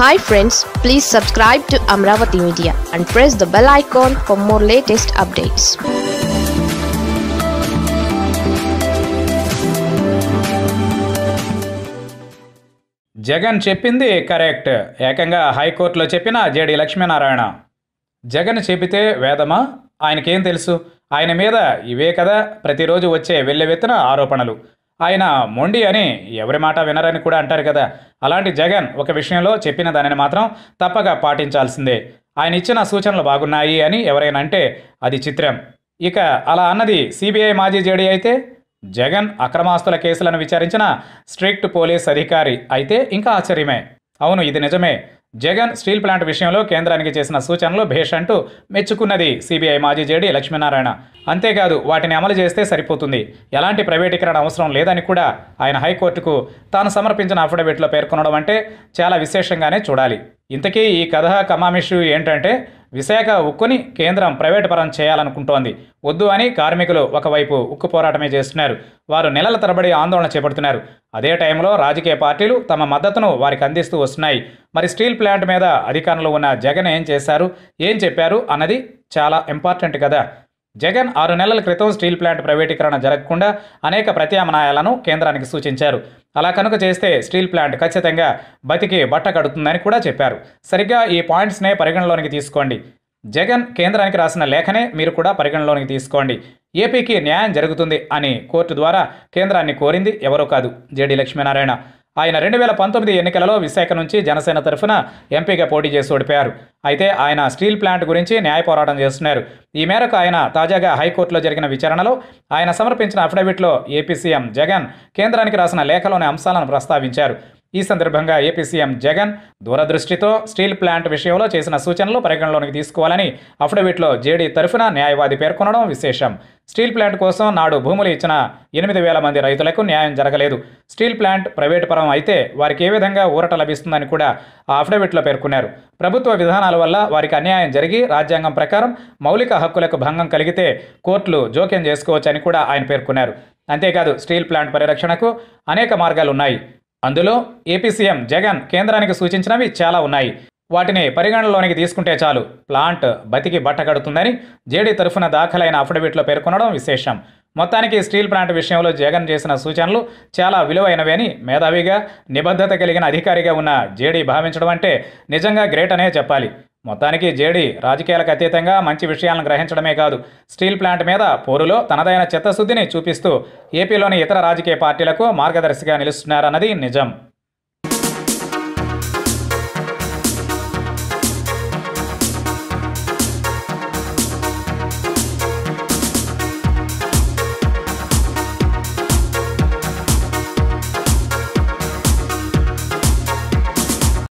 hi friends please subscribe to Amaravati media and press the bell icon for more latest updates Jagan చెప్పింది correct ఏకంగా హైకోర్టులో చెప్పిన JD Lakshminarayana Jagan చెబితే వేదమా ఆయనకేం తెలుసు ఆయన మీద ఇవే కదా ప్రతిరోజు వచ్చే వెళ్ళెవెత్తిన ఆరోపణలు ఆయన మొండి అని ఎవరి మాట వినరని కూడా అంటారు కదా అలాంటి జగన్ ఒక విషయంలో చెప్పిన దానిని మాత్రం తప్పక పాటించాల్సిందే ఆయన ఇచ్చిన సూచనలు బాగున్నాయి అని ఎవరైనా అంటే అది చిత్రం ఇక అలా అన్నది సిబిఐ మాజీ జేడీ అయితే జగన్ అక్రమాస్తుల కేసులను విచారించిన స్ట్రిక్ట్ పోలీస్ అధికారి అయితే ఇంకా ఆశ్చర్యమే అవును ఇది నిజమే జగన్ స్టీల్ ప్లాంట్ విషయంలో కేంద్రానికి చేసిన సూచనలు భేష్ అంటూ మెచ్చుకున్నది సిబిఐ మాజీ జేడీ లక్ష్మీనారాయణ అంతేకాదు వాటిని అమలు చేస్తే సరిపోతుంది ఎలాంటి ప్రైవేటీకరణ అవసరం లేదని కూడా ఆయన హైకోర్టుకు తాను సమర్పించిన అఫిడవిట్లో పేర్కొనడం అంటే చాలా విశేషంగానే చూడాలి ఇంతకీ ఈ కథ కమామిషు ఏంటంటే విశాఖ ఉక్కుని కేంద్రం ప్రైవేటు పరం చేయాలనుకుంటోంది వద్దు అని కార్మికులు ఒకవైపు ఉక్కు పోరాటమే చేస్తున్నారు వారు నెలల తరబడి ఆందోళన చేపడుతున్నారు అదే టైంలో రాజకీయ పార్టీలు తమ మద్దతును వారికి అందిస్తూ వస్తున్నాయి మరి స్టీల్ ప్లాంట్ మీద అధికారంలో ఉన్న జగన్ ఏం చేశారు ఏం చెప్పారు అన్నది చాలా ఇంపార్టెంట్ కదా జగన్ ఆరు నెలల క్రితం స్టీల్ ప్లాంట్ ప్రైవేటీకరణ జరగకుండా అనేక ప్రత్యామ్నాయాలను కేంద్రానికి సూచించారు అలా కనుక చేస్తే స్టీల్ ప్లాంట్ ఖచ్చితంగా బతికి బట్ట కడుతుందని కూడా చెప్పారు సరిగ్గా ఈ పాయింట్స్నే పరిగణలోనికి తీసుకోండి జగన్ కేంద్రానికి రాసిన లేఖనే మీరు కూడా పరిగణలోనికి తీసుకోండి ఏపీకి న్యాయం జరుగుతుంది అని కోర్టు ద్వారా కేంద్రాన్ని కోరింది ఎవరో కాదు జేడీ లక్ష్మీనారాయణ ఆయన రెండు వేల పంతొమ్మిది ఎన్నికలలో విశాఖ నుంచి జనసేన తరఫున ఎంపీగా పోటీ చేసి ఓడిపోయారు అయితే ఆయన స్టీల్ ప్లాంట్ గురించి న్యాయ పోరాటం చేస్తున్నారు ఈ మేరకు ఆయన తాజాగా హైకోర్టులో జరిగిన విచారణలో ఆయన సమర్పించిన అఫిడవిట్లో ఏపీ సీఎం జగన్ కేంద్రానికి రాసిన లేఖలోని అంశాలను ప్రస్తావించారు ఈ సందర్భంగా ఏపీ సీఎం జగన్ దూరదృష్టితో స్టీల్ ప్లాంట్ విషయంలో చేసిన సూచనలు పరిగణలోనికి తీసుకోవాలని అఫిడవిట్లో జేడీ తరఫున న్యాయవాది పేర్కొనడం విశేషం స్టీల్ ప్లాంట్ కోసం నాడు భూములు ఇచ్చిన ఎనిమిది వేల మంది రైతులకు న్యాయం జరగలేదు స్టీల్ ప్లాంట్ ప్రైవేట్ పరం అయితే వారికి ఏ విధంగా ఊరట లభిస్తుందని కూడా ఆ అఫిడవిట్లో పేర్కొన్నారు ప్రభుత్వ విధానాల వల్ల వారికి అన్యాయం జరిగి రాజ్యాంగం ప్రకారం మౌలిక హక్కులకు భంగం కలిగితే కోర్టులు జోక్యం చేసుకోవచ్చని కూడా ఆయన పేర్కొన్నారు అంతేకాదు స్టీల్ ప్లాంట్ పరిరక్షణకు అనేక మార్గాలు ఉన్నాయి అందులో ఏపీ సీఎం జగన్ కేంద్రానికి సూచించినవి చాలా ఉన్నాయి వాటిని పరిగణనలోనికి తీసుకుంటే చాలు ప్లాంట్ బతికి బట్టగడుతుందని జేడీ తరఫున దాఖలైన అఫిడవిట్లో పేర్కొనడం విశేషం మొత్తానికి స్టీల్ ప్లాంట్ విషయంలో జగన్ చేసిన సూచనలు చాలా విలువైనవి అని మేధావిగా నిబద్ధత కలిగిన అధికారిగా ఉన్న జేడీ భావించడం అంటే నిజంగా గ్రేట్ అనే చెప్పాలి మొత్తానికి జేడీ రాజకీయాలకు అతీతంగా మంచి విషయాలను గ్రహించడమే కాదు స్టీల్ ప్లాంట్ మీద పోరులో తనదైన చిత్తశుద్ధిని చూపిస్తూ ఏపీలోని ఇతర రాజకీయ పార్టీలకు మార్గదర్శిగా నిలుస్తున్నారన్నది నిజం